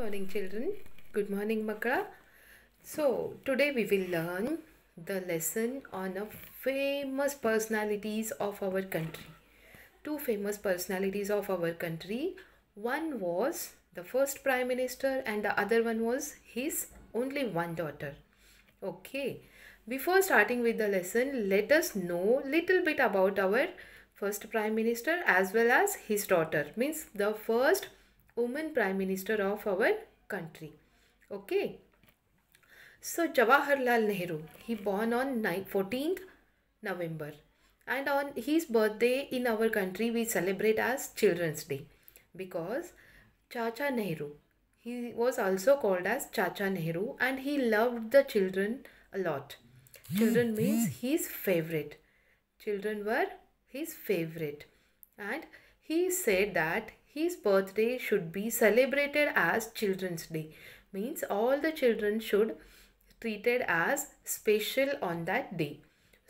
morning children good morning makala so today we will learn the lesson on a famous personalities of our country two famous personalities of our country one was the first prime minister and the other one was his only one daughter okay before starting with the lesson let us know little bit about our first prime minister as well as his daughter means the first woman prime minister of our country okay so jawaharlal nehru he born on 9, 14th november and on his birthday in our country we celebrate as children's day because chacha nehru he was also called as chacha nehru and he loved the children a lot children hmm. means his favorite children were his favorite and he said that his birthday should be celebrated as children's day means all the children should treated as special on that day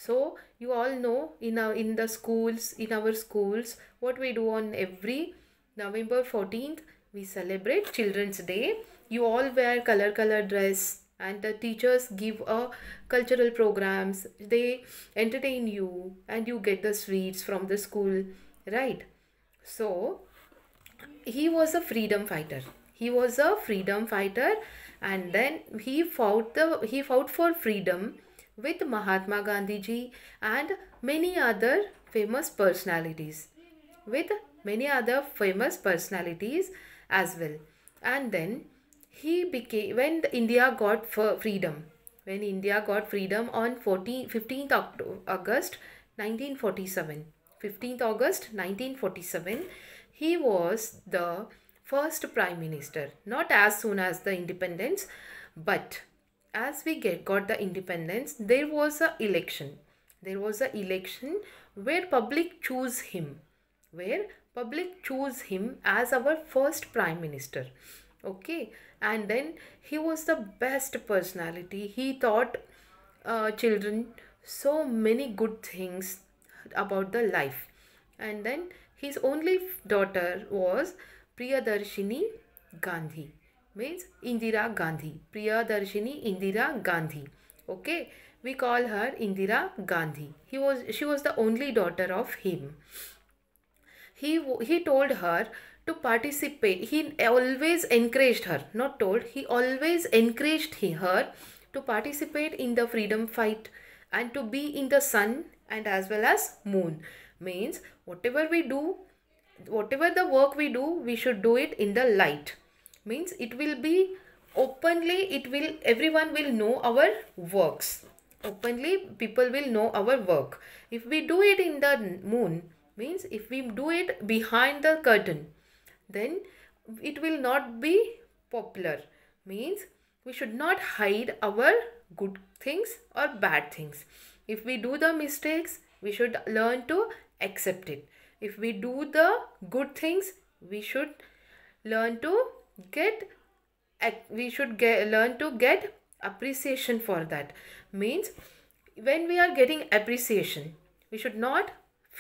so you all know in our in the schools in our schools what we do on every november 14th we celebrate children's day you all wear color color dress and the teachers give a cultural programs they entertain you and you get the sweets from the school right so he was a freedom fighter he was a freedom fighter and then he fought the he fought for freedom with mahatma gandhi ji and many other famous personalities with many other famous personalities as well and then he became when india got freedom when india got freedom on 14 15th august 1947 15th august 1947 he was the first prime minister not as soon as the independence but as we get, got the independence there was a election there was a election where public choose him where public choose him as our first prime minister okay and then he was the best personality he taught uh, children so many good things about the life and then his only daughter was Priyadarshini Gandhi, means Indira Gandhi. Priyadarshini Indira Gandhi. Okay, we call her Indira Gandhi. He was she was the only daughter of him. He he told her to participate. He always encouraged her, not told. He always encouraged her to participate in the freedom fight and to be in the sun and as well as moon means whatever we do whatever the work we do we should do it in the light means it will be openly it will everyone will know our works openly people will know our work if we do it in the moon means if we do it behind the curtain then it will not be popular means we should not hide our good things or bad things if we do the mistakes we should learn to accept it if we do the good things we should learn to get we should get learn to get appreciation for that means when we are getting appreciation we should not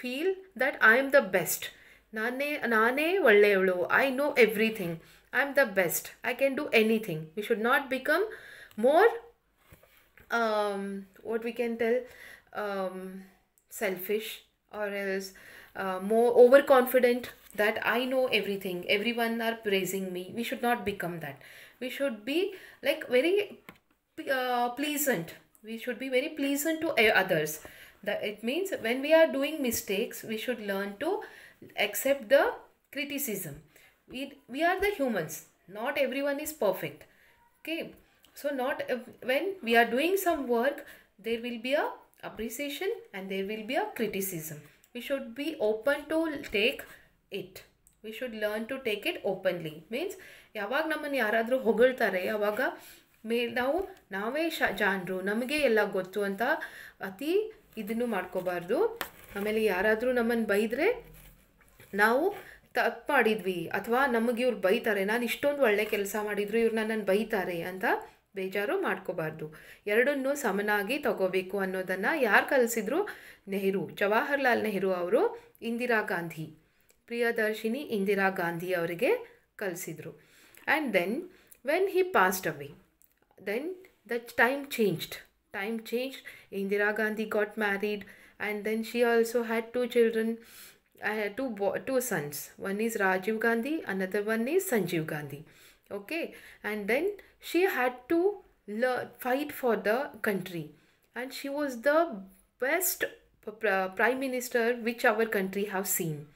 feel that i am the best i know everything i am the best i can do anything we should not become more um what we can tell um selfish or else uh, more overconfident that I know everything, everyone are praising me. We should not become that. We should be like very uh, pleasant. We should be very pleasant to eh, others. That it means when we are doing mistakes, we should learn to accept the criticism. We, we are the humans. Not everyone is perfect. Okay. So not uh, when we are doing some work, there will be a appreciation and there will be a criticism we should be open to take it we should learn to take it openly means ಯಾವಾಗ ನಮ್ಮನ್ನು ಯಾರಾದರೂ ಹೊಗಳ್ತಾರೆ ಯಾವಾಗ ಮೇ ನಾವು ನಾವೇ ಶ ಜಾನ್ರು ನಮಗೆ ಎಲ್ಲ ಗೊತ್ತು ಅಂತ ಅತಿ ಇದನ್ನು ಮಾಡ್ಕೋಬಾರ್ದು ಆಮೇಲೆ ಯಾರಾದರೂ ನಮ್ಮನ್ನು ಬೈದರೆ ನಾವು ತಪ್ಪು ಮಾಡಿದ್ವಿ ಅಥವಾ ನಮಗೆ ಇವ್ರು ಬೈತಾರೆ ನಾನು ಇಷ್ಟೊಂದು ಒಳ್ಳೆ ಕೆಲಸ ಮಾಡಿದ್ರು ಇವ್ರು ನನ್ನನ್ನು ಬೈತಾರೆ ಅಂತ ಬೇಜಾರು ಮಾಡ್ಕೋಬಾರ್ದು ಎರಡನ್ನೂ ಸಮನಾಗಿ ತಗೋಬೇಕು ಅನ್ನೋದನ್ನು ಯಾರು ಕಲಿಸಿದ್ರು ನೆಹರು ಜವಾಹರ್ಲಾಲ್ ನೆಹರು ಅವರು ಇಂದಿರಾ ಗಾಂಧಿ ಪ್ರಿಯದರ್ಶಿನಿ ಇಂದಿರಾ ಗಾಂಧಿ ಅವರಿಗೆ ಕಲಿಸಿದರು and then when he passed away then the time changed time change Indira Gandhi got married and then she also had two children two ಬಾ two sons one is Rajiv Gandhi another one is Sanjeev Gandhi okay and then she had to fight for the country and she was the best prime minister which our country have seen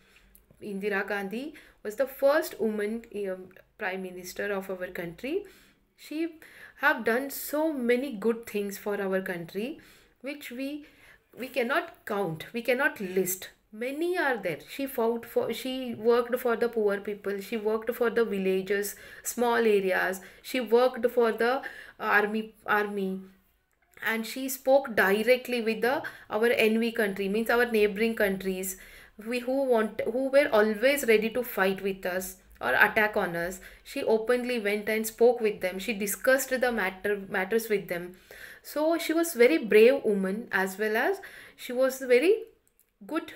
indira gandhi was the first woman um, prime minister of our country she have done so many good things for our country which we we cannot count we cannot list many are there she fought for she worked for the poor people she worked for the villages small areas she worked for the army army and she spoke directly with the our envy country means our neighboring countries we who want who were always ready to fight with us or attack on us she openly went and spoke with them she discussed the matter matters with them so she was very brave woman as well as she was very good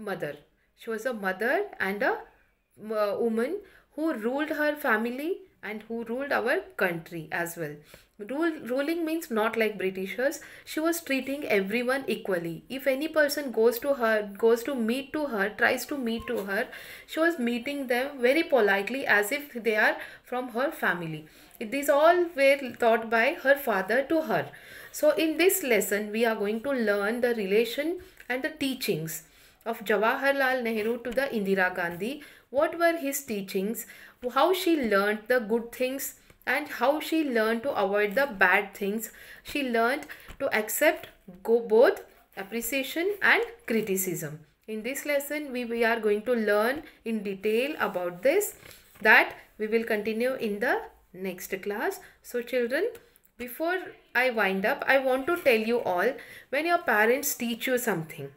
mother. She was a mother and a uh, woman who ruled her family and who ruled our country as well. Rule, ruling means not like Britishers. She was treating everyone equally. If any person goes to her, goes to meet to her, tries to meet to her, she was meeting them very politely as if they are from her family. These all were taught by her father to her. So in this lesson, we are going to learn the relation and the teachings of Jawaharlal Nehru to the Indira Gandhi, what were his teachings, how she learned the good things and how she learned to avoid the bad things. She learned to accept go both appreciation and criticism. In this lesson, we, we are going to learn in detail about this that we will continue in the next class. So children, before I wind up, I want to tell you all when your parents teach you something,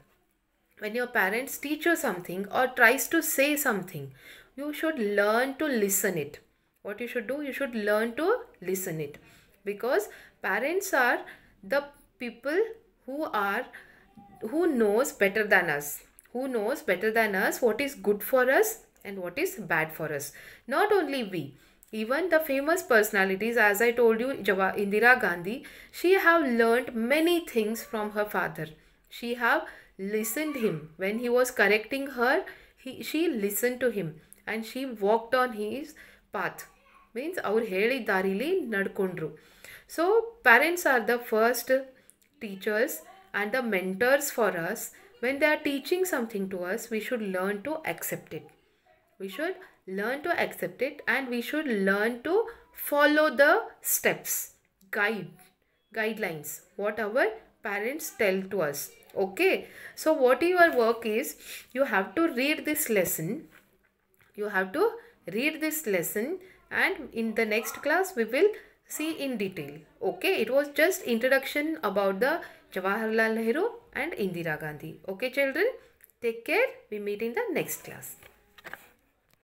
when your parents teach you something or tries to say something you should learn to listen it what you should do you should learn to listen it because parents are the people who are who knows better than us who knows better than us what is good for us and what is bad for us not only we even the famous personalities as i told you indira gandhi she have learned many things from her father she have listened him when he was correcting her he, she listened to him and she walked on his path means our heli darili nadkundru so parents are the first teachers and the mentors for us when they are teaching something to us we should learn to accept it we should learn to accept it and we should learn to follow the steps guide guidelines what our parents tell to us okay so what your work is you have to read this lesson you have to read this lesson and in the next class we will see in detail okay it was just introduction about the jawaharlal nehru and indira gandhi okay children take care we meet in the next class